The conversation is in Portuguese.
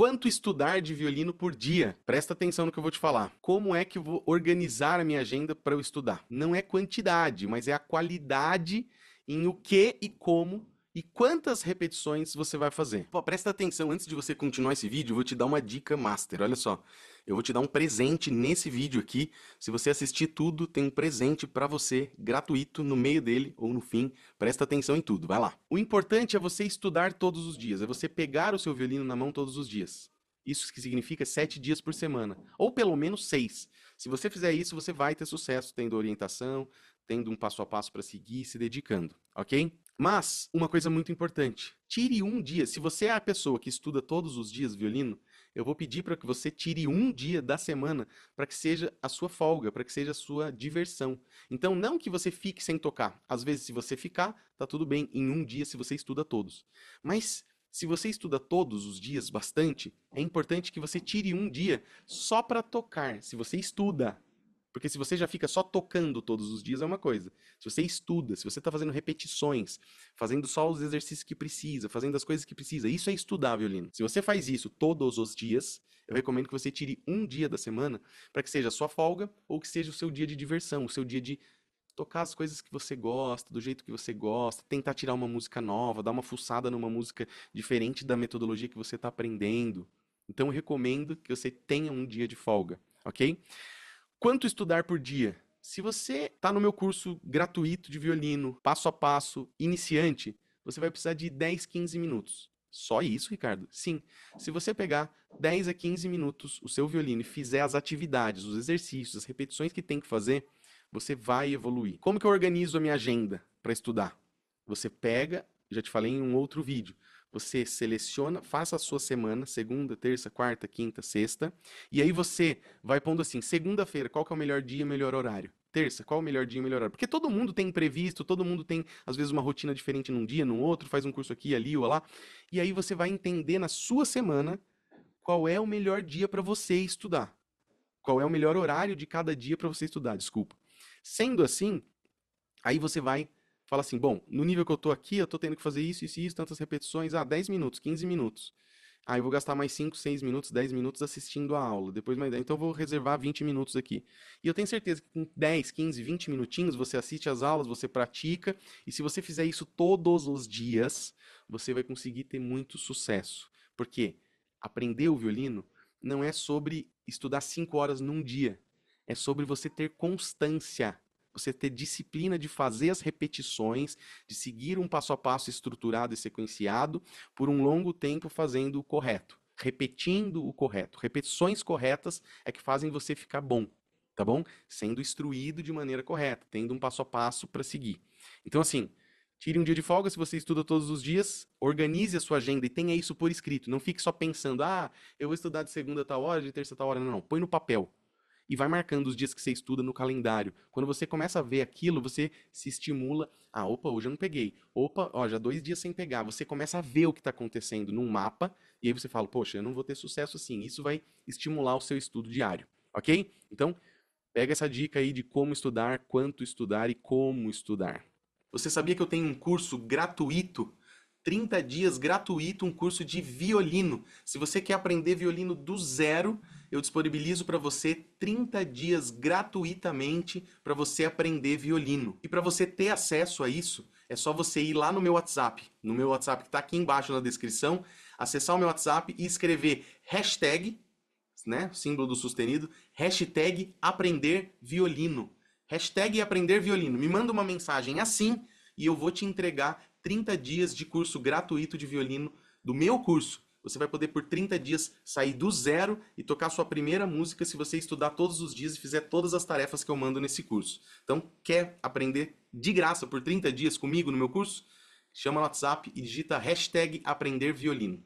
Quanto estudar de violino por dia? Presta atenção no que eu vou te falar. Como é que eu vou organizar a minha agenda para eu estudar? Não é quantidade, mas é a qualidade em o que e como e quantas repetições você vai fazer. Pô, presta atenção, antes de você continuar esse vídeo, eu vou te dar uma dica master, olha só. Eu vou te dar um presente nesse vídeo aqui. Se você assistir tudo, tem um presente para você, gratuito, no meio dele ou no fim. Presta atenção em tudo, vai lá. O importante é você estudar todos os dias, é você pegar o seu violino na mão todos os dias. Isso que significa sete dias por semana, ou pelo menos seis. Se você fizer isso, você vai ter sucesso, tendo orientação, tendo um passo a passo para seguir, se dedicando, ok? Mas, uma coisa muito importante: tire um dia. Se você é a pessoa que estuda todos os dias violino, eu vou pedir para que você tire um dia da semana para que seja a sua folga, para que seja a sua diversão. Então, não que você fique sem tocar. Às vezes, se você ficar, tá tudo bem em um dia se você estuda todos. Mas se você estuda todos os dias bastante, é importante que você tire um dia só para tocar. Se você estuda, porque se você já fica só tocando todos os dias, é uma coisa. Se você estuda, se você está fazendo repetições, fazendo só os exercícios que precisa, fazendo as coisas que precisa, isso é estudar violino. Se você faz isso todos os dias, eu recomendo que você tire um dia da semana para que seja a sua folga ou que seja o seu dia de diversão, o seu dia de tocar as coisas que você gosta, do jeito que você gosta, tentar tirar uma música nova, dar uma fuçada numa música diferente da metodologia que você está aprendendo. Então, eu recomendo que você tenha um dia de folga, ok? Quanto estudar por dia? Se você está no meu curso gratuito de violino, passo a passo, iniciante, você vai precisar de 10, 15 minutos. Só isso, Ricardo? Sim. Se você pegar 10 a 15 minutos o seu violino e fizer as atividades, os exercícios, as repetições que tem que fazer, você vai evoluir. Como que eu organizo a minha agenda para estudar? Você pega, já te falei em um outro vídeo, você seleciona, faça a sua semana, segunda, terça, quarta, quinta, sexta, e aí você vai pondo assim, segunda-feira, qual que é o melhor dia, melhor horário? Terça, qual o melhor dia, melhor horário? Porque todo mundo tem imprevisto, todo mundo tem, às vezes, uma rotina diferente num dia, no outro, faz um curso aqui, ali ou lá. E aí você vai entender na sua semana qual é o melhor dia para você estudar. Qual é o melhor horário de cada dia para você estudar, desculpa. Sendo assim, aí você vai fala assim: bom, no nível que eu estou aqui, eu estou tendo que fazer isso, isso e isso, tantas repetições, ah, 10 minutos, 15 minutos. Aí ah, eu vou gastar mais 5, 6 minutos, 10 minutos assistindo a aula, depois mais 10. Então eu vou reservar 20 minutos aqui. E eu tenho certeza que com 10, 15, 20 minutinhos você assiste as aulas, você pratica, e se você fizer isso todos os dias, você vai conseguir ter muito sucesso. Porque aprender o violino não é sobre estudar 5 horas num dia, é sobre você ter constância você ter disciplina de fazer as repetições, de seguir um passo a passo estruturado e sequenciado por um longo tempo fazendo o correto, repetindo o correto. Repetições corretas é que fazem você ficar bom, tá bom? Sendo instruído de maneira correta, tendo um passo a passo para seguir. Então, assim, Tire um dia de folga se você estuda todos os dias, organize a sua agenda e tenha isso por escrito. Não fique só pensando, ah, eu vou estudar de segunda a tal hora, de terça a tal hora. Não, não. Põe no papel e vai marcando os dias que você estuda no calendário. Quando você começa a ver aquilo, você se estimula. Ah, opa, hoje eu não peguei. Opa, ó, já dois dias sem pegar. Você começa a ver o que está acontecendo num mapa e aí você fala, poxa, eu não vou ter sucesso assim. Isso vai estimular o seu estudo diário, ok? Então, pega essa dica aí de como estudar, quanto estudar e como estudar. Você sabia que eu tenho um curso gratuito 30 dias gratuito, um curso de violino. Se você quer aprender violino do zero, eu disponibilizo para você 30 dias gratuitamente para você aprender violino. E para você ter acesso a isso, é só você ir lá no meu WhatsApp, no meu WhatsApp que está aqui embaixo na descrição, acessar o meu WhatsApp e escrever hashtag, né, símbolo do sustenido, hashtag aprender violino. Hashtag aprender violino. Me manda uma mensagem assim e eu vou te entregar 30 dias de curso gratuito de violino do meu curso. Você vai poder por 30 dias sair do zero e tocar sua primeira música se você estudar todos os dias e fizer todas as tarefas que eu mando nesse curso. Então, quer aprender de graça por 30 dias comigo no meu curso? Chama no WhatsApp e digita hashtag aprender violino.